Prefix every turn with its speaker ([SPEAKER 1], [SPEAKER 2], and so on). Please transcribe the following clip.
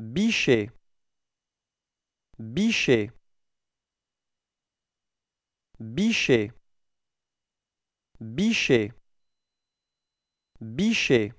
[SPEAKER 1] Bichet Bichet Bichet Bichet Bichet